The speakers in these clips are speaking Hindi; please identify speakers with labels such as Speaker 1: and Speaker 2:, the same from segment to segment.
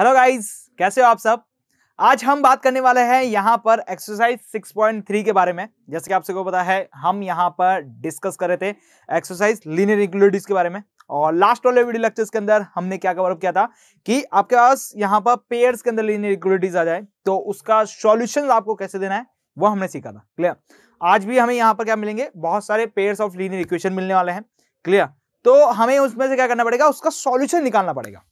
Speaker 1: हेलो गाइस कैसे हो आप सब आज हम बात करने वाले हैं यहाँ पर एक्सरसाइज 6.3 के बारे में जैसे कि आप सबको पता है हम यहाँ पर डिस्कस कर रहे थे एक्सरसाइज लीनियर इक्वलिटीज के बारे में और लास्ट वाले वीडियो लेक्चर्स के अंदर हमने क्या कवर किया था कि आपके पास यहाँ पर पेयर्स के अंदर लीनियर इक्वलिटीज आ जाए तो उसका सॉल्यूशन आपको कैसे देना है वो हमने सीखा था क्लियर आज भी हमें यहाँ पर क्या मिलेंगे बहुत सारे पेयर्स ऑफ लीनियर इक्वेशन मिलने वाले हैं क्लियर तो हमें उसमें से क्या करना पड़ेगा उसका सॉल्यूशन निकालना पड़ेगा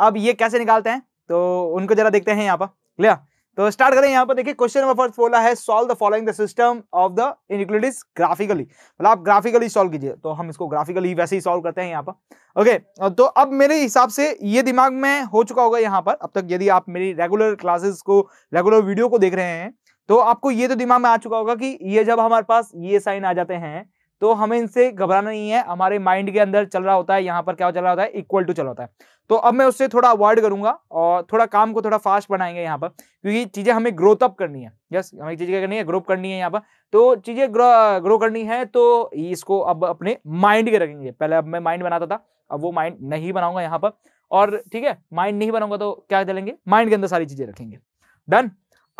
Speaker 1: अब ये कैसे निकालते हैं तो उनको जरा देखते हैं यहाँ पर क्लियर तो स्टार्ट करें यहाँ पर देखिए क्वेश्चन नंबर फर्स्ट बोला है solve the following the system of the inequalities graphically मतलब आप ग्राफिकली सॉल्व कीजिए तो हम इसको ग्राफिकली वैसे ही सॉल्व करते हैं यहाँ पर ओके तो अब मेरे हिसाब से ये दिमाग में हो चुका होगा यहाँ पर अब तक यदि आप मेरी रेगुलर क्लासेस को रेगुलर वीडियो को देख रहे हैं तो आपको ये तो दिमाग में आ चुका होगा कि ये जब हमारे पास ये साइन आ जाते हैं तो हमें इनसे घबराना नहीं है हमारे माइंड के अंदर चल रहा होता है यहाँ पर क्या चल रहा होता है इक्वल टू चल रहा होता है तो अब मैं उससे थोड़ा अवॉइड करूंगा और थोड़ा काम को थोड़ा फास्ट बनाएंगे यहाँ पर क्योंकि चीज़ें हमें ग्रोथ अप करनी है यस हमें चीज़ें क्या करनी है ग्रोप करनी है यहाँ पर तो चीज़ें ग्रो ग्रो करनी है तो इसको अब अपने माइंड के रखेंगे पहले अब मैं माइंड बनाता था अब वो माइंड नहीं बनाऊंगा यहाँ पर और ठीक है माइंड नहीं बनाऊंगा तो क्या चलेंगे माइंड के अंदर सारी चीज़ें रखेंगे डन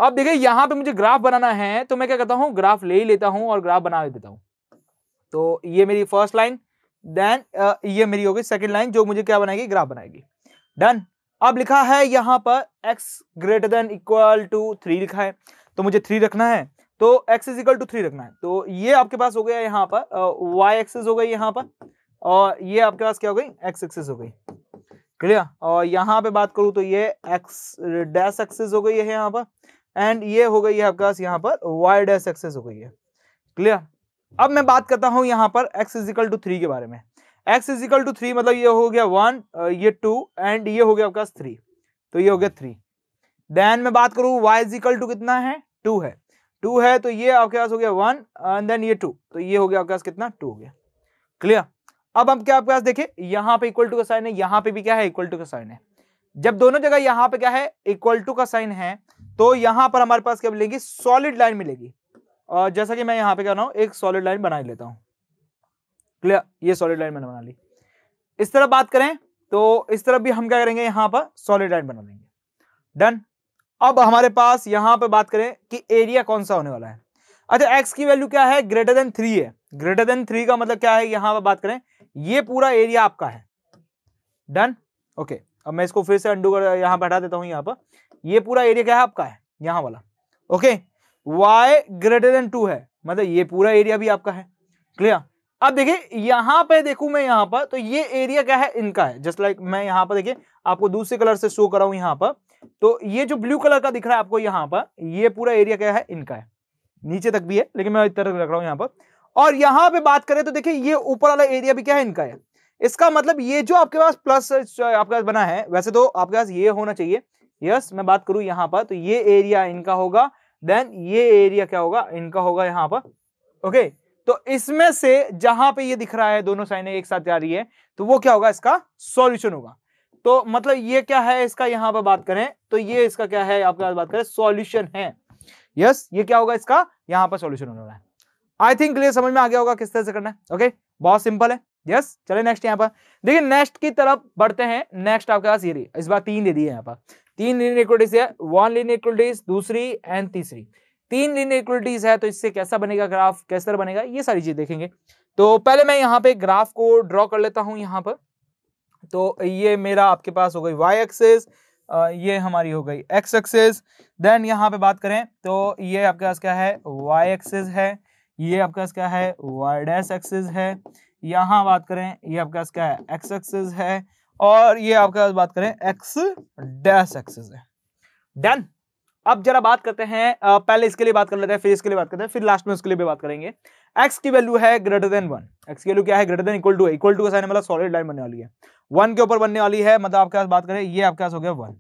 Speaker 1: अब देखिए यहाँ पे मुझे ग्राफ बनाना है तो मैं क्या करता हूँ ग्राफ ले ही लेता हूँ और ग्राफ बना देता हूँ तो ये मेरी फर्स्ट लाइन देन ये मेरी होगी सेकेंड लाइन जो मुझे क्या बनाएगी ग्राफ बनाएगी डन अब लिखा है यहाँ पर x greater than equal to three लिखा है तो मुझे थ्री रखना है तो x is equal to three रखना है तो ये आपके पास हो गया यहाँ पर y एक्सेस हो गई यहाँ पर और ये आपके पास क्या हो गई x एक्सेस हो गई क्लियर और यहाँ पे बात करूँ तो ये x डैश एक्सेस हो गई है यहाँ पर एंड ये हो गई है आपके पास यहाँ पर y डैश एक्सेस हो गई है क्लियर अब मैं बात करता हूं यहां पर एक्स इजिकल टू थ्री के बारे में एक्स इजिकल टू थ्री मतलब ये हो गया वन ये टू एंड ये हो गया आपका थ्री तो ये हो गया थ्री देन मैं बात करूँ वाई इजिकल टू कितना है टू है टू है तो ये आपके पास हो गया वन एंड देन ये टू तो ये हो गया आपके पास कितना टू हो गया क्लियर अब हम क्या आपके पास देखे यहाँ पे इक्वल टू का साइन है यहाँ पे भी क्या है इक्वल टू का साइन है जब दोनों जगह यहाँ पे क्या है इक्वल टू का साइन है तो यहाँ पर हमारे पास क्या मिलेगी सॉलिड लाइन मिलेगी और जैसा कि मैं यहाँ पे कर रहा हूँ एक सॉलिड लाइन बना लेता हूँ क्लियर ये सॉलिड लाइन मैंने बना ली इस तरफ बात करें तो इस तरफ भी हम क्या करेंगे यहाँ पर सॉलिड लाइन बना लेंगे डन अब हमारे पास यहाँ पर बात करें कि एरिया कौन सा होने वाला है अच्छा एक्स की वैल्यू क्या है ग्रेटर देन थ्री है ग्रेटर देन थ्री का मतलब क्या है यहाँ पर बात करें ये पूरा एरिया आपका है डन ओके अब मैं इसको फिर से अंडू कर यहाँ पर हटा देता हूँ यहाँ पर ये पूरा एरिया क्या है आपका है यहाँ वाला okay okay. y greater than two है मतलब ये पूरा एरिया भी आपका है क्लियर अब देखिए यहां पे देखू मैं यहां पर तो ये एरिया क्या है इनका है जस्ट लाइक like मैं यहां पर देखिए आपको दूसरे कलर से शो कराऊ यहां पर तो ये जो ब्लू कलर का दिख रहा है आपको यहां पर ये पूरा एरिया क्या है इनका है नीचे तक भी है लेकिन मैं इस तरह रख रहा हूं यहां पर और यहां पे बात करें तो देखिए ये ऊपर वाला एरिया भी क्या है इनका है इसका मतलब ये जो आपके पास प्लस आपके पास बना है वैसे तो आपके पास ये होना चाहिए यस मैं बात करूं यहां पर तो ये एरिया इनका होगा देन ये एरिया क्या होगा इनका होगा यहां पर ओके तो इसमें से जहां पे ये दिख रहा है दोनों साइनें एक साथ जा रही है तो वो क्या होगा इसका सॉल्यूशन होगा तो मतलब ये क्या है इसका यहां पर बात करें तो ये इसका क्या है आपके पास बात करें सॉल्यूशन है यस yes, ये क्या होगा इसका यहां पर सॉल्यूशन होने वाला है आई थिंक क्लियर समझ में आ गया होगा किस तरह से करना है ओके okay? बहुत सिंपल है यस yes? चले नेक्स्ट यहां पर देखिए नेक्स्ट की तरफ बढ़ते हैं नेक्स्ट आपके पास ये रही इस बार तीन दे दिए यहां पर तीन लीनियर इक्वलिटीज है वन लीनियर इक्वलिटीज दूसरी एंड तीसरी तीन लीनियर इक्वलिटीज है तो इससे कैसा बनेगा ग्राफ तरह बनेगा ये सारी चीज देखेंगे तो पहले मैं यहाँ पे ग्राफ को ड्रॉ कर लेता हूँ यहाँ पर तो ये मेरा आपके पास हो गई वाई एक्सेस ये हमारी हो गई एक्स एक्सेस देन यहाँ पे बात करें तो ये आपके पास क्या है वाई एक्सेस है ये आपके पास क्या है वाई डैश एक्सेस है यहाँ बात करें ये आपके पास क्या है एक्स एक्सेस है और ये आपके पास बात करें एक्स डैश एक्सेस है डन अब जरा बात करते हैं पहले इसके लिए बात कर लेते हैं फिर इसके लिए बात करते हैं फिर लास्ट में उसके लिए भी बात करेंगे एक्स की वैल्यू है ग्रेटर देन वन एक्स की वैल्यू क्या है greater than equal to equal to का साइन मतलब सॉलिड लाइन बनने वाली है वन के ऊपर बनने वाली है मतलब आपके पास बात करें ये आपके पास हो गया वन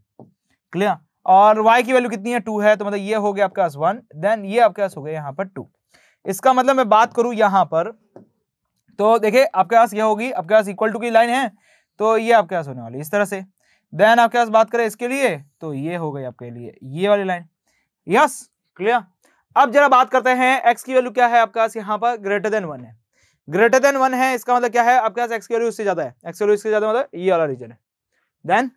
Speaker 1: क्लियर और वाई की वैल्यू कितनी है टू है तो मतलब ये हो गया आपके पास वन देन ये आपके पास हो गया यहाँ पर टू इसका मतलब मैं बात करूं यहाँ पर तो देखिये आपके पास ये होगी आपके पास इक्वल टू की लाइन है तो ये आपके पास होने वाली इस तरह से देन आपके पास बात करें इसके लिए तो ये हो गई आपके लिए ये वाली लाइन यस क्लियर अब जरा बात करते हैं एक्स की वैल्यू क्या है आपके पास यहाँ पर ग्रेटर देन वन है ग्रेटर देन वन है इसका मतलब क्या है आपके पास एक्स की वैल्यू उससे ज्यादा है एक्स वैल्यू इससे ज्यादा मतलब ये वाला रीजन है देन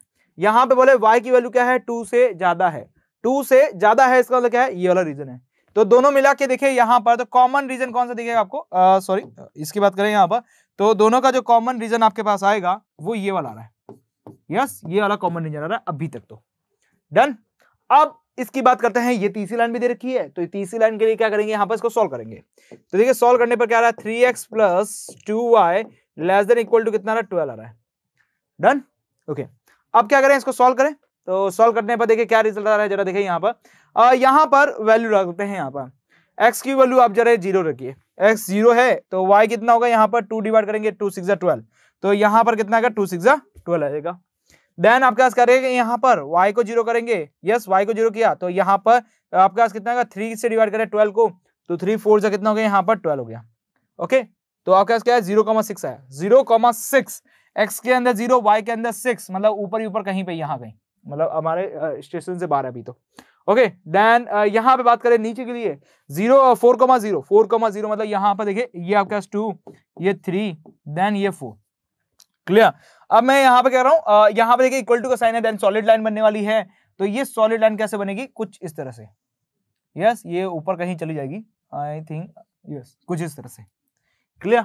Speaker 1: यहाँ पे बोले वाई की वैल्यू क्या है टू से ज्यादा है टू से ज्यादा है इसका मतलब क्या है ये वाला रीजन है तो दोनों मिला के देखिए यहाँ पर तो कॉमन रीजन कौन सा दिखेगा आपको सॉरी इसकी बात करें यहाँ पर तो दोनों का जो कॉमन रीजन आपके पास आएगा वो ये वाला आ रहा है यस ये वाला कॉमन रीजन आ रहा है अभी तक तो डन अब इसकी बात करते हैं ये तीसरी लाइन भी दे रखी है तो तीसरी लाइन के लिए क्या करेंगे यहां पर इसको सोल्व करेंगे तो देखिए सोल्व करने पर क्या आ रहा है three x plus two y less than equal to कितना है ट्वेल्व आ रहा है डन ओके अब क्या करें इसको सोल्व करें तो सोल्व करने पर देखिए क्या रिजल्ट आ रहा है जरा देखिए यहाँ पर आ, यहाँ पर वैल्यू रखते हैं यहाँ पर एक्स की वैल्यू आप जरा जीरो रखिए एक्स जीरो है तो वाई कितना होगा यहाँ पर टू डिवाइड करेंगे टू सिक्स ट्वेल्व तो यहाँ पर कितना आएगा टू सिक्स ट्वेल्व आएगा देन आपके पास करेंगे यहाँ पर y को जीरो करेंगे यस y को जीरो किया तो यहाँ पर आपके पास कितना होगा थ्री से डिवाइड करें ट्वेल्व को तो थ्री फोर से कितना हो गया यहाँ पर ट्वेल्व हो गया ओके तो आपके पास क्या है जीरो कॉमा सिक्स आया जीरो कॉमा सिक्स एक्स के अंदर जीरो वाई के अंदर सिक्स मतलब ऊपर ही ऊपर कहीं पे यहाँ कहीं मतलब हमारे स्टेशन से बाहर अभी तो ओके देन यहां पे बात करें नीचे के लिए zero four comma zero four comma zero मतलब यहां पर देखिए ये आपके पास टू ये थ्री देन ये फोर क्लियर अब मैं यहां पे कह रहा हूँ uh, यहां पे देखिए इक्वल टू का साइन है देन सॉलिड लाइन बनने वाली है तो ये सॉलिड लाइन कैसे बनेगी कुछ इस तरह से यस yes, ये ऊपर कहीं चली जाएगी आई थिंक यस कुछ इस तरह से क्लियर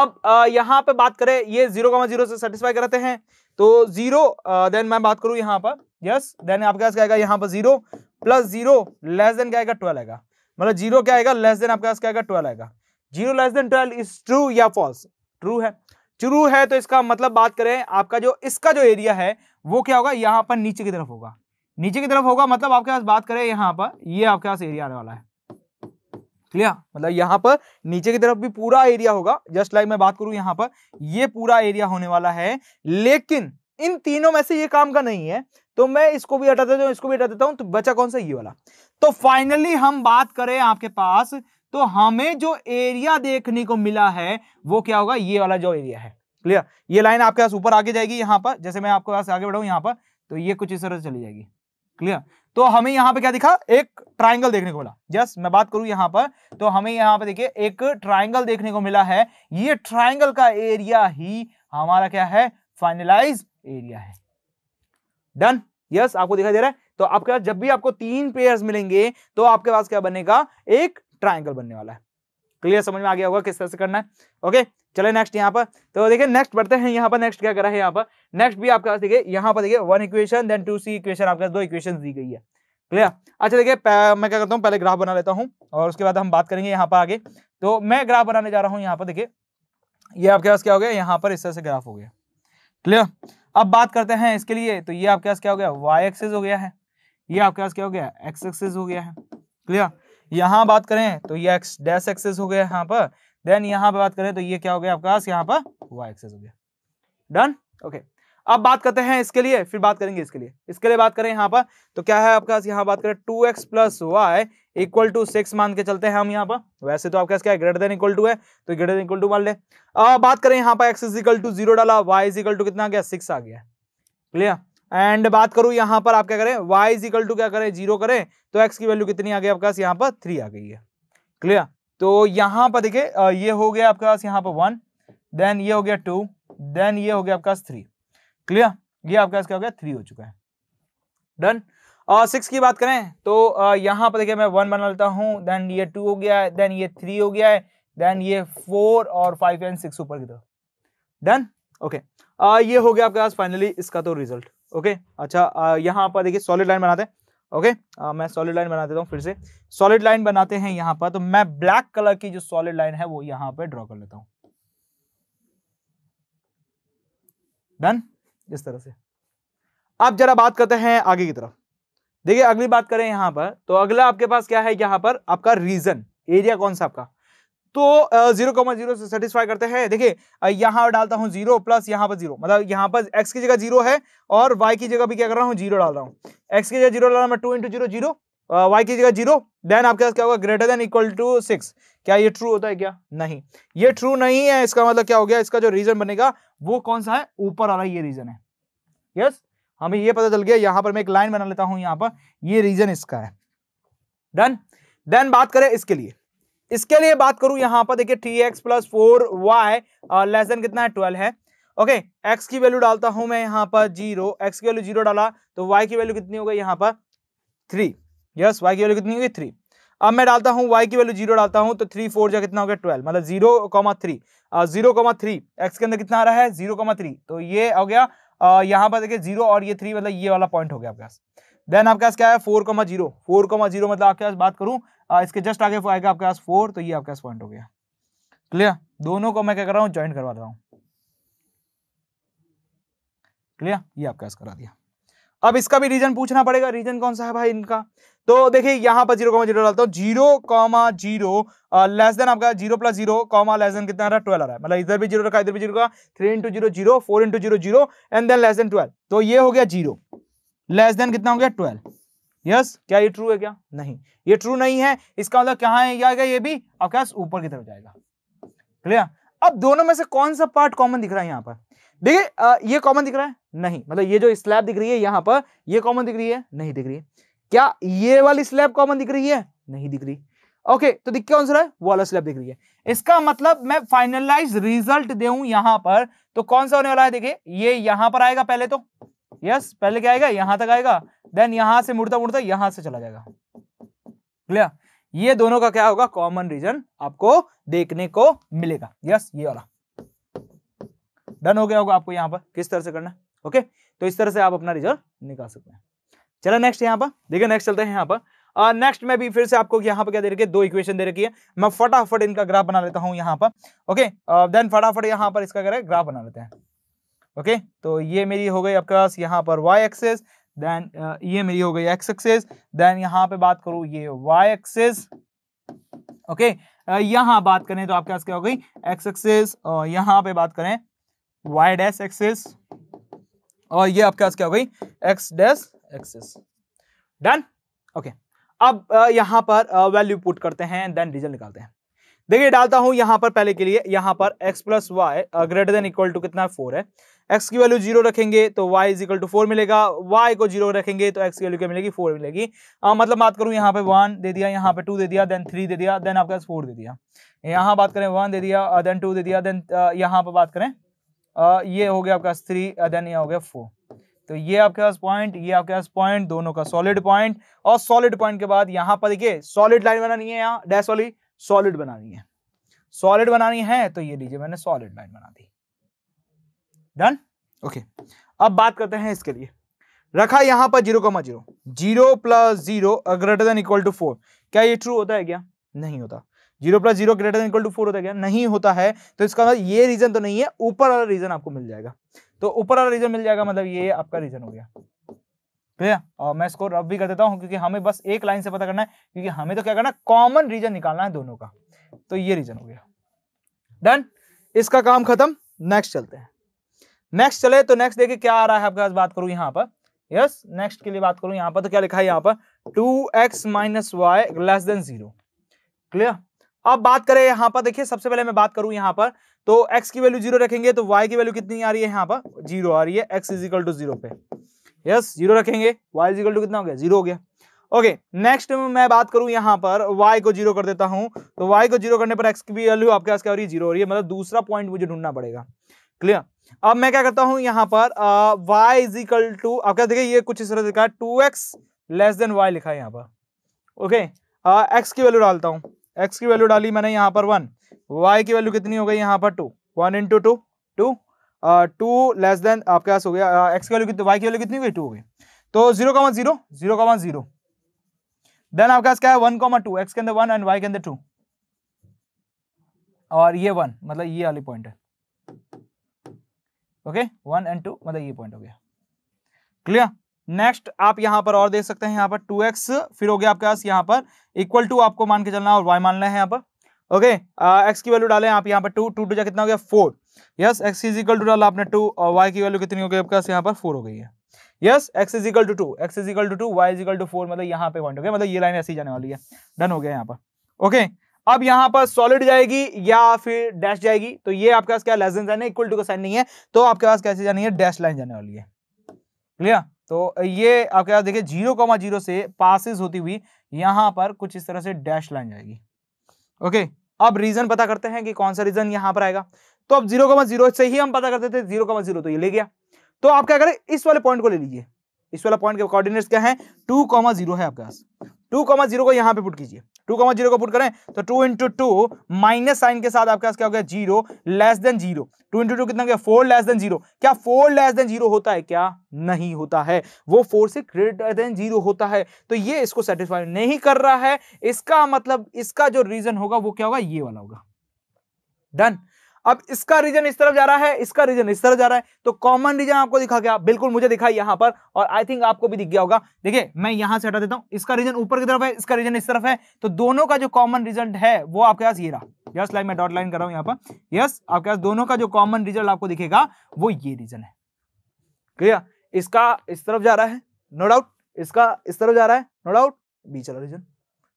Speaker 1: अब आ, uh, यहाँ पे बात करें ये जीरो कमा जीरो से सेटिस्फाई कराते हैं तो जीरो देन uh, मैं बात करूं यहां पर यस देन आपके पास क्या आएगा यहाँ पर zero plus zero less than क्या आएगा ट्वेल्व आएगा मतलब जीरो क्या आएगा लेस देन आपके पास क्या आएगा ट्वेल्व आएगा zero less than twelve is true या फॉल्स ट्रू है ट्रू है तो इसका मतलब बात करें आपका जो इसका जो एरिया है वो क्या होगा यहाँ पर नीचे की तरफ होगा नीचे की तरफ होगा मतलब आपके पास बात करें यहाँ पर ये आपके पास एरिया आने वाला है क्लियर मतलब यहाँ पर नीचे की तरफ भी पूरा एरिया होगा जस्ट लाइक मैं बात करूं यहाँ पर ये पूरा एरिया होने वाला है लेकिन इन तीनों में से ये काम का नहीं है तो मैं इसको भी हटा देता हूँ इसको भी हटा देता हूं तो बचा कौन सा ये वाला तो फाइनली हम बात करें आपके पास तो हमें जो एरिया देखने को मिला है वो क्या होगा ये वाला जो एरिया है क्लियर ये लाइन आपके पास ऊपर आगे जाएगी यहां पर जैसे मैं आपके पास आगे बढ़ाऊ यहां पर तो ये कुछ इस तरह से चली जाएगी क्लियर तो हमें यहाँ पे क्या दिखा एक ट्राइंगल देखने को मिला जस्ट मैं बात करूं यहां पर तो हमें यहां पे देखिए एक ट्राइंगल देखने को मिला है ये ट्राइंगल का एरिया ही हमारा क्या है फाइनलाइज एरिया है डन यस yes, आपको दिखाई दे रहा है तो आपके पास जब भी आपको तीन पेयर मिलेंगे तो आपके पास क्या बनेगा एक ट्राइंगल बनने वाला है क्लियर समझ में आ गया होगा किस तरह से करना है ओके चले नेक्स्ट यहाँ पर तो देखिए नेक्स्ट बढ़ते हैं यहाँ पर नेक्स्ट क्या करा है यहाँ पर नेक्स्ट भी आपके पास देखिए यहाँ पर देखिए वन इक्वेशन देन टू सी इक्वेशन आपके पास दो इक्वेशन दी गई है क्लियर अच्छा देखिए मैं क्या करता हूँ पहले ग्राफ बना लेता हूँ और उसके बाद हम बात करेंगे यहाँ पर आगे तो मैं ग्राफ बनाने जा रहा हूँ यहाँ पर देखिए ये आपके पास क्या हो गया यहाँ पर इस तरह से ग्राफ हो गया क्लियर अब बात करते हैं इसके लिए तो ये आपके पास क्या हो गया वाई एक्सेस हो गया है ये आपके पास क्या हो गया एक्स एक्सेस हो गया है क्लियर यहाँ बात करें तो ये एक्स डैश एक्सेस हो गया यहाँ पर देन यहाँ पर बात करें तो ये क्या हो गया आपके पास यहाँ पर वाई एक्सेस हो गया डन ओके अब बात करते हैं इसके लिए फिर बात करेंगे इसके लिए इसके लिए बात करें यहाँ पर तो क्या है आपके पास यहाँ बात करें two x plus y equal to six मान के चलते हैं हम यहाँ पर वैसे तो आपका क्या है ग्रेटर देन इक्वल टू है तो ग्रेटर देन इक्वल टू मान ले आ, बात करें यहाँ पर एक्स इजिकल टू जीरो डाला वाई इजिकल टू कितना गया सिक्स आ गया क्लियर एंड बात करूं यहाँ पर आप क्या करें वाई इजिकल टू क्या करें जीरो करें तो एक्स की वैल्यू कितनी आ गई आपके पास यहाँ पर थ्री आ गई है क्लियर तो यहाँ पर देखिए ये हो गया आपके पास यहाँ पर वन देन ये हो गया टू देन ये हो गया आपके पास थ्री क्लियर ये आपके पास क्या हो गया थ्री हो चुका है डन और सिक्स की बात करें तो यहाँ पर देखिए मैं वन बना लेता हूँ देन ये टू हो गया है देन ये थ्री हो गया है देन ये फोर और फाइव एंड सिक्स ऊपर की तरफ डन ओके ये हो गया आपके पास फाइनली इसका तो रिजल्ट ओके अच्छा आ, यहाँ पर देखिए सॉलिड लाइन बनाते हैं ओके okay? मैं सॉलिड लाइन बना देता हूँ फिर से सॉलिड लाइन बनाते हैं यहाँ पर तो मैं ब्लैक कलर की जो सॉलिड लाइन है वो यहाँ पर ड्रॉ कर लेता हूँ डन इस तरह से अब जरा बात करते हैं आगे की तरफ देखिए अगली बात करें यहाँ पर तो अगला आपके पास क्या है यहाँ पर आपका रीजन एरिया कौन सा आपका तो जीरो कॉमन जीरो से सेटिस्फाई करते हैं देखिए यहाँ डालता हूँ जीरो प्लस यहाँ पर जीरो मतलब यहाँ पर एक्स की जगह जीरो है और वाई की जगह भी क्या कर रहा हूँ जीरो डाल रहा हूँ एक्स की जगह जीरो डाल रहा हूँ two into zero zero y की जगह जीरो देन आपके पास क्या होगा greater than equal to six क्या ये ट्रू होता है क्या नहीं ये ट्रू नहीं है इसका मतलब क्या हो गया इसका जो रीजन बनेगा वो कौन सा है ऊपर वाला ये रीजन है यस yes? हमें ये पता चल गया यहां पर मैं एक लाइन बना लेता हूं यहां पर ये रीजन इसका है डन देन बात करें इसके लिए इसके लिए बात करूं यहां पर देखिए three x plus four y less than कितना है ट्वेल्व है ओके okay, एक्स की वैल्यू डालता हूं मैं यहां पर जीरो एक्स की वैल्यू जीरो डाला तो वाई की वैल्यू कितनी हो गई यहाँ पर थ्री यस वाई की वैल्यू कितनी होगी थ्री अब मैं डालता हूं y की वैल्यू जीरो डालता हूं तो थ्री फोर जा कितना हो गया ट्वेल्व मतलब zero comma three zero comma three x के अंदर कितना आ रहा है जीरो कॉमा थ्री तो ये हो गया यहाँ पर देखिए जीरो और ये थ्री मतलब ये वाला पॉइंट हो गया आपके पास देन आपके पास क्या है four comma zero four comma zero मतलब आपके पास बात करूँ इसके जस्ट आगे आएगा आपके पास फोर तो ये आपके पास पॉइंट हो गया क्लियर दोनों को मैं क्या कर रहा हूँ ज्वाइन करवा रहा हूँ क्लियर ये आपके पास करा दिया अब इसका भी रीजन पूछना पड़ेगा रीजन कौन सा है भाई इनका तो देखिए यहां पर जीरो कॉमा जीरो डालता हूं zero comma zero less than आपका zero plus zero comma less than कितना आ रहा है ट्वेल्व आ रहा है मतलब इधर भी जीरो रखा इधर भी जीरो का three into zero zero four into zero zero and then less than twelve तो ये हो गया जीरो लेस देन कितना हो गया ट्वेल्व यस yes, क्या ये ट्रू है क्या नहीं ये ट्रू नहीं है इसका मतलब कहाँ है क्या ये भी आपके ऊपर की तरफ जाएगा क्लियर अब दोनों में से कौन सा पार्ट कॉमन दिख रहा है यहाँ पर देखिए uh, ये कॉमन दिख रहा है नहीं मतलब ये जो स्लैब दिख रही है यहाँ पर ये कॉमन दिख रही है नहीं दिख रही है क्या ये वाली स्लैब कॉमन दिख रही है नहीं दिख रही ओके okay, तो दिख आंसर है वो वाला स्लैब दिख रही है इसका मतलब मैं फाइनलाइज रिजल्ट दे यहां पर तो कौन सा होने वाला है देखिए ये यहां पर आएगा पहले तो यस yes, पहले क्या आएगा यहां तक आएगा देन यहां से मुड़ता मुड़ता यहां से चला जाएगा क्लियर ये दोनों का क्या होगा कॉमन रीजन आपको देखने को मिलेगा यस yes, ये वाला डन हो गया होगा आपको यहां पर किस तरह से करना ओके okay? तो इस तरह से आप अपना रिजल्ट निकाल सकते हैं चलो नेक्स्ट यहाँ पर देखिए नेक्स्ट चलते हैं यहाँ पर नेक्स्ट में भी फिर से आपको यहाँ पर क्या दे रखी है दो इक्वेशन दे रखी है मैं फटाफट इनका ग्राफ बना लेता हूँ यहाँ पर ओके देन फटाफट यहाँ पर इसका क्या ग्राफ बना लेते हैं ओके तो ये मेरी हो गई आपके पास यहाँ पर वाई एक्सेस देन ये मेरी हो गई एक्स एक्सेस देन यहाँ पे बात करूँ ये वाई एक्सेस ओके यहाँ बात करें तो आपके पास क्या हो गई एक्स एक्सेस और यहाँ पे बात करें वाई डैश एक्सेस और ये आपके पास क्या हो गई x dash axis done okay अब यहां पर वैल्यू पुट करते हैं देन रिजल्ट निकालते हैं देखिए डालता हूं यहां पर पहले के लिए यहां पर x प्लस y greater than equal to कितना फोर है x की वैल्यू जीरो रखेंगे तो y is equal to four मिलेगा y को जीरो रखेंगे तो x की वैल्यू क्या मिलेगी फोर मिलेगी आ, मतलब बात करूं यहां पे वन दे दिया यहां पे टू दे दिया देन थ्री दे दिया देन आपके पास फोर दे दिया यहां बात करें वन दे दिया देन टू दे दिया देन यहां पर बात करें आ, ये हो गया आपका थ्री देन ये हो गया फोर तो ये आपके पास पॉइंट ये आपके पास पॉइंट दोनों का सॉलिड पॉइंट और सॉलिड पॉइंट के बाद यहां पर देखिए सॉलिड लाइन बनानी है यहाँ डैश वाली सॉलिड बनानी है सॉलिड बनानी है तो ये लीजिए मैंने सॉलिड लाइन बना दी डन ओके अब बात करते हैं इसके लिए रखा यहां पर zero comma zero zero plus zero greater than equal to four क्या ये ट्रू होता है क्या नहीं होता zero plus zero greater than equal to four होता है क्या नहीं होता है तो इसका मतलब ये रीजन तो नहीं है ऊपर वाला रीजन आपको मिल जाएगा तो ऊपर वाला रीजन मिल जाएगा मतलब ये आपका रीजन हो गया क्लियर और मैं इसको रब भी कर देता हूँ क्योंकि हमें बस एक लाइन से पता करना है क्योंकि हमें तो क्या करना है कॉमन रीजन निकालना है दोनों का तो ये रीजन हो गया डन इसका काम खत्म नेक्स्ट चलते हैं नेक्स्ट चले तो नेक्स्ट देखिए क्या आ रहा है आपके पास बात करूं यहाँ पर यस yes, नेक्स्ट के लिए बात करूं यहाँ पर तो क्या लिखा है यहाँ पर two x minus y less than zero clear अब बात करें यहाँ पर देखिए सबसे पहले मैं बात करूं यहां पर तो x की वैल्यू जीरो रखेंगे तो y की वैल्यू कितनी आ रही है यहां पर जीरो आ रही है x is equal to zero पे यस जीरो रखेंगे y इज इक्वल टू कितना हो गया जीरो हो गया ओके नेक्स्ट मैं बात करूं यहां पर y को जीरो कर देता हूं तो y को जीरो करने पर x की वैल्यू आपके पास क्या हो रही है जीरो हो रही है मतलब दूसरा पॉइंट मुझे ढूंढना पड़ेगा क्लियर अब मैं क्या करता हूं यहाँ पर y y is equal to देखिए ये कुछ इस तरह लिखा है two x less than y लिखा है यहाँ पर ओके एक्स की वैल्यू डालता हूँ एक्स की वैल्यू डाली मैंने यहाँ पर वन वाई की वैल्यू कितनी हो गई यहाँ पर two one into two two two less than आपके पास हो गया एक्स uh, की वैल्यू वाई की वैल्यू कितनी हुई टू हो गई तो zero comma zero zero comma zero then आपके पास क्या है वन कॉमा टू एक्स के अंदर वन एंड वाई के अंदर टू और ये वन मतलब ये वाली पॉइंट है ओके वन एंड टू मतलब ये पॉइंट हो गया क्लियर नेक्स्ट आप यहां पर और देख सकते हैं यहां पर टू एक्स फिर हो गया आपके पास यहां पर इक्वल टू आपको मान के चलना और वाई लेना है यहां पर ओके एक्स की वैल्यू डालें आप यहां पर टू टू टू जा कितना हो गया four yes x is equal to डाला आपने टू और वाई की वैल्यू कितनी हो गई आपके पास यहाँ पर फोर हो गई है yes x is equal to two x is equal to two y is equal to four मतलब यहाँ पे पॉइंट हो गया मतलब ये लाइन ऐसी जाने वाली है डन हो गया यहाँ पर ओके अब यहाँ पर सॉलिड जाएगी या फिर डैश जाएगी तो ये आपके पास क्या लेस देन साइन है इक्वल टू का साइन नहीं है तो आपके पास कैसे जानी है डैश लाइन जाने वाली है क्लियर तो ये आपके पास देखिए जीरो कॉमा जीरो से पासिस होती हुई यहां पर कुछ इस तरह से डैश लाइन जाएगी ओके अब रीजन पता करते हैं कि कौन सा रीजन यहां पर आएगा तो अब जीरो कॉमा जीरो से ही हम पता करते थे जीरो कॉमा जीरो तो ये ले गया तो आप क्या करें इस वाले पॉइंट को ले लीजिए इस वाला पॉइंट के कोऑर्डिनेट्स क्या है टू कॉमा जीरो है आपके पास टू कॉमा जीरो को यहां पे पुट कीजिए टू कॉमा जीरो को पुट करें तो two into two minus sign के साथ आपके पास क्या हो गया zero less than zero two into two कितना गया फोर लेस देन जीरो क्या फोर लेस देन जीरो होता है क्या नहीं होता है वो फोर से ग्रेटर देन जीरो होता है तो ये इसको सेटिस्फाई नहीं कर रहा है इसका मतलब इसका जो रीजन होगा वो क्या होगा ये वाला होगा डन अब इसका रीजन इस तरफ जा रहा है इसका रीजन इस तरफ जा रहा है तो कॉमन रीजन आपको दिखा गया बिल्कुल मुझे दिखाई यहां पर और आई थिंक आपको भी दिख गया होगा देखिए मैं यहां से हटा देता हूँ इसका रीजन ऊपर की तरफ है इसका रीजन इस तरफ है तो दोनों का जो कॉमन रिजल्ट है वो आपके पास ये रहा यस लाइन मैं डॉट लाइन कर रहा हूं यहाँ पर यस आपके पास दोनों का जो कॉमन रिजल्ट आपको दिखेगा वो ये रीजन है क्लियर इसका इस तरफ जा रहा है नो डाउट इसका इस तरफ जा रहा है नो डाउट बीच वाला रीजन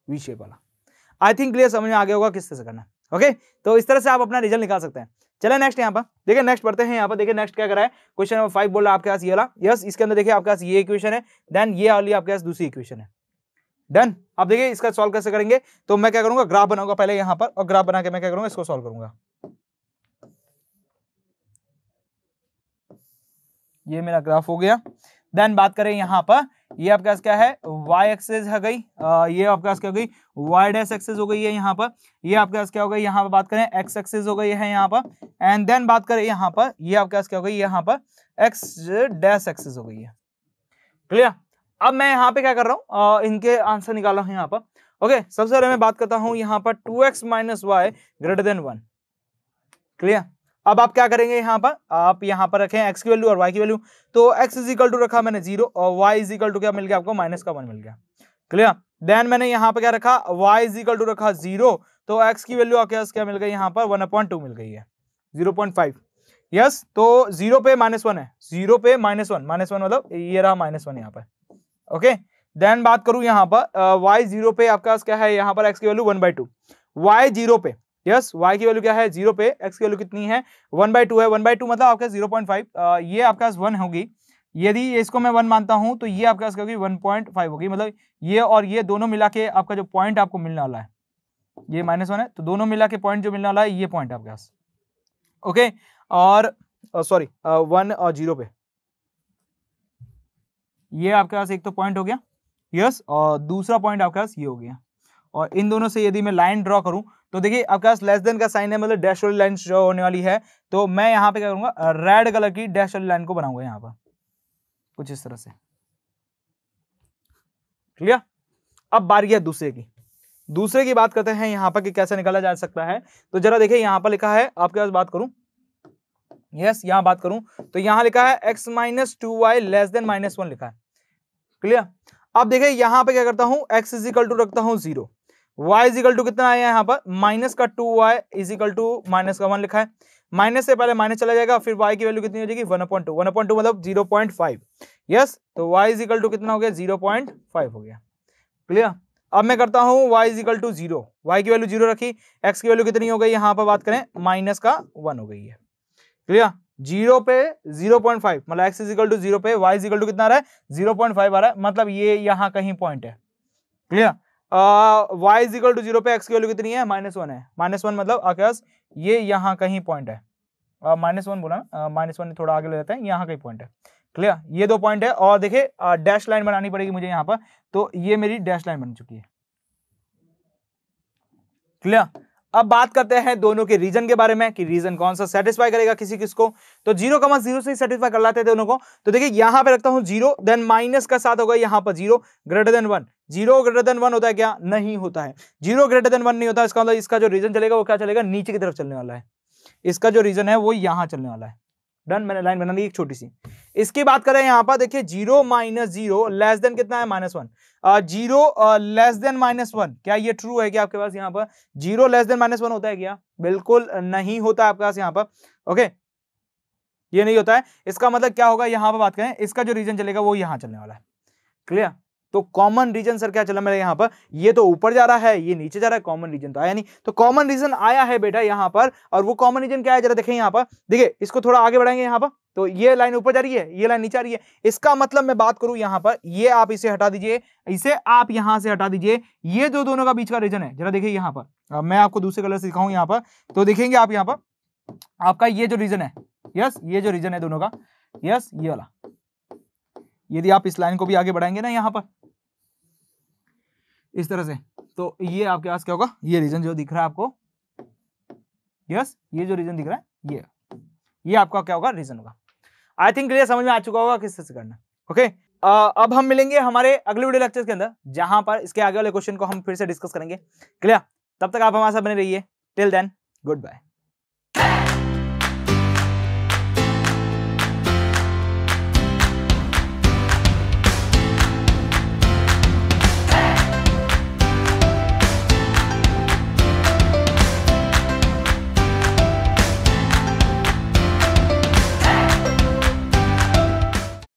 Speaker 1: वी शेप वाला आई थिंक क्लियर समझ में आ गया होगा किस तरह से करना है ओके तो इस तरह से आप अपना रिजल्ट निकाल सकते हैं चले नेक्स्ट यहाँ पर देखिए नेक्स्ट पढ़ते हैं यहाँ पर देखिए नेक्स्ट क्या करा है क्वेश्चन नंबर फाइव बोला आपके पास ये वाला यस इसके अंदर देखिए आपके पास ये इक्वेशन है देन ये वाली आपके पास दूसरी इक्वेशन है डन अब देखिए इसका सॉल्व कैसे करेंगे तो मैं क्या करूंगा ग्राफ बनाऊंगा पहले यहाँ पर और ग्राफ बना के मैं क्या करूंगा इसको सॉल्व करूंगा ये मेरा ग्राफ हो गया देन बात करें यहाँ पर ये आपके पास क्या है वाई एक्सेस है गई आ, ये आपके पास क्या हो गई वाई डैस एक्सेस हो गई है यहाँ पर ये आपके पास क्या हो गई यहाँ पर बात करें एक्स एक्सेस हो गई है यहाँ पर एंड देन बात करें यहाँ पर ये आपके पास क्या हो गई यहाँ पर एक्स डैस एक्सेस हो गई है क्लियर अब मैं यहाँ पे क्या कर रहा हूँ इनके आंसर निकाल रहा हूँ यहाँ पर ओके सबसे पहले मैं बात करता हूँ यहाँ पर two x minus y greater than one clear अब आप क्या करेंगे यहाँ पर आप यहाँ पर रखें एक्स की वैल्यू और वाई की वैल्यू तो एक्स इज इक्वल टू रखा मैंने जीरो और वाई इज इक्वल टू क्या मिल गया आपको माइनस का वन मिल गया क्लियर देन मैंने यहाँ पर क्या रखा वाई इज इक्वल टू रखा जीरो तो एक्स की वैल्यू आपके क्या मिल गई यहाँ पर वन पॉइंट टू मिल गई है जीरो पॉइंट फाइव यस तो जीरो पे माइनस वन है जीरो पे माइनस वन माइनस वन मतलब ये रहा माइनस वन यहाँ पर ओके देन बात करूँ यहाँ पर वाई जीरो पे आपका क्या है यहाँ पर एक्स की value one by two y zero पे यस वाई की वैल्यू क्या है जीरो पे एक्स की वैल्यू कितनी है वन बाई टू है वन बाई टू मतलब आपके जीरो पॉइंट फाइव ये आपके पास वन होगी यदि इसको मैं वन मानता हूं तो ये आपके पास क्या होगी वन पॉइंट फाइव होगी मतलब ये और ये दोनों मिला के आपका जो पॉइंट आपको मिलने वाला है ये माइनस वन है तो दोनों मिला के पॉइंट जो मिलने वाला है ये पॉइंट आपके पास ओके और सॉरी वन और जीरो पे ये आपके पास एक तो पॉइंट हो गया यस और दूसरा पॉइंट आपके पास ये हो गया और इन दोनों से यदि मैं लाइन ड्रॉ करूँ तो देखिए आपके पास लेस देन का साइन है मतलब डैश वाली लाइन जो होने वाली है तो मैं यहाँ पे क्या करूंगा रेड कलर की डैश वाली लाइन को बनाऊंगा यहाँ पर कुछ इस तरह से क्लियर अब बारी है दूसरे की दूसरे की बात करते हैं यहाँ पर कि कैसे निकाला जा सकता है तो जरा देखिए यहाँ पर लिखा है आपके पास बात करूं यस yes, यहाँ बात करूं तो यहाँ लिखा है x minus two y less than minus one लिखा है क्लियर अब देखिए यहाँ पे क्या करता हूँ x इजिकल टू रखता हूँ जीरो y इजिकल टू कितना आया यहाँ पर माइनस का two y is equal to minus का वन लिखा है माइनस से पहले माइनस चला जाएगा फिर y की वैल्यू कितनी हो जाएगी one point two one point two मतलब जीरो पॉइंट फाइव यस तो y इजिकल टू कितना हो गया जीरो पॉइंट फाइव हो गया क्लियर अब मैं करता हूँ y is equal to zero y की वैल्यू जीरो रखी x की वैल्यू कितनी हो गई यहाँ पर बात करें माइनस का वन हो गई है क्लियर जीरो पे जीरो पॉइंट फाइव मतलब एक्स इजिकल टू जीरो पे वाई इजिकल टू कितना आ रहा है जीरो पॉइंट फाइव आ रहा है मतलब ये यहाँ कहीं पॉइंट है क्लियर वाईजिकल टू जीरो पे एक्स की वैल्यू कितनी है माइनस वन है माइनस वन मतलब आकाश ये यहाँ कहीं पॉइंट है माइनस वन बोला ना माइनस वन थोड़ा आगे ले जाते हैं यहाँ कहीं पॉइंट है क्लियर ये दो पॉइंट है और देखे डैश लाइन बनानी पड़ेगी मुझे यहाँ पर तो ये मेरी डैश लाइन बन चुकी है क्लियर अब बात करते हैं दोनों के रीजन के बारे में कि रीजन कौन सा सेटिस्फाई करेगा किसी किसको तो जीरो कमा जीरो से ही सेटिस्फाई कर लाते हैं दोनों को तो देखिए यहां पे रखता हूं जीरो देन माइनस का साथ होगा यहां पर zero greater than one zero greater than one होता है क्या नहीं होता है जीरो ग्रेटर देन वन नहीं होता इसका मतलब इसका जो रीजन चलेगा वो क्या चलेगा नीचे की तरफ चलने वाला है इसका जो रीजन है वो यहां चलने वाला है डन मैंने लाइन बना ली एक छोटी सी इसकी बात करें यहाँ पर देखिए zero minus zero less than कितना है minus one zero less than minus one क्या ये ट्रू है कि आपके पास यहाँ पर zero less than minus one होता है क्या बिल्कुल नहीं होता आपके पास यहाँ पर ओके ये नहीं होता है इसका मतलब क्या होगा यहाँ पर बात करें इसका जो रीजन चलेगा वो यहाँ चलने वाला है क्लियर तो कॉमन रीजन सर क्या चला मेरा यहाँ पर ये तो ऊपर जा रहा है ये नीचे जा रहा है कॉमन रीजन तो आया नहीं तो कॉमन रीजन आया है बेटा यहाँ पर और वो कॉमन रीजन क्या है जरा देखें यहाँ पर देखिए इसको थोड़ा आगे बढ़ाएंगे यहाँ पर तो ये लाइन ऊपर जा रही है ये लाइन नीचे आ रही है इसका मतलब मैं बात करूं यहाँ पर ये आप इसे हटा दीजिए इसे आप यहाँ से हटा दीजिए ये जो दो दोनों का बीच का रीजन है जरा देखिए यहाँ पर मैं आपको दूसरे कलर से दिखाऊं यहाँ पर तो देखेंगे आप यहाँ पर आपका ये जो रीजन है यस ये जो रीजन है दोनों का यस ये वाला यदि आप इस लाइन को भी आगे बढ़ाएंगे ना यहाँ पर इस तरह से तो ये आपके पास क्या होगा ये रीजन जो दिख रहा है आपको यस ये जो रीजन दिख रहा है ये ये आपका क्या होगा रीजन होगा आई थिंक क्लियर समझ में आ चुका होगा किस तरह से करना ओके okay? अब हम मिलेंगे हमारे अगले वीडियो लेक्चर के अंदर जहां पर इसके आगे वाले क्वेश्चन को हम फिर से डिस्कस करेंगे क्लियर तब तक आप हमारे साथ बने रहिए टिल देन गुड बाय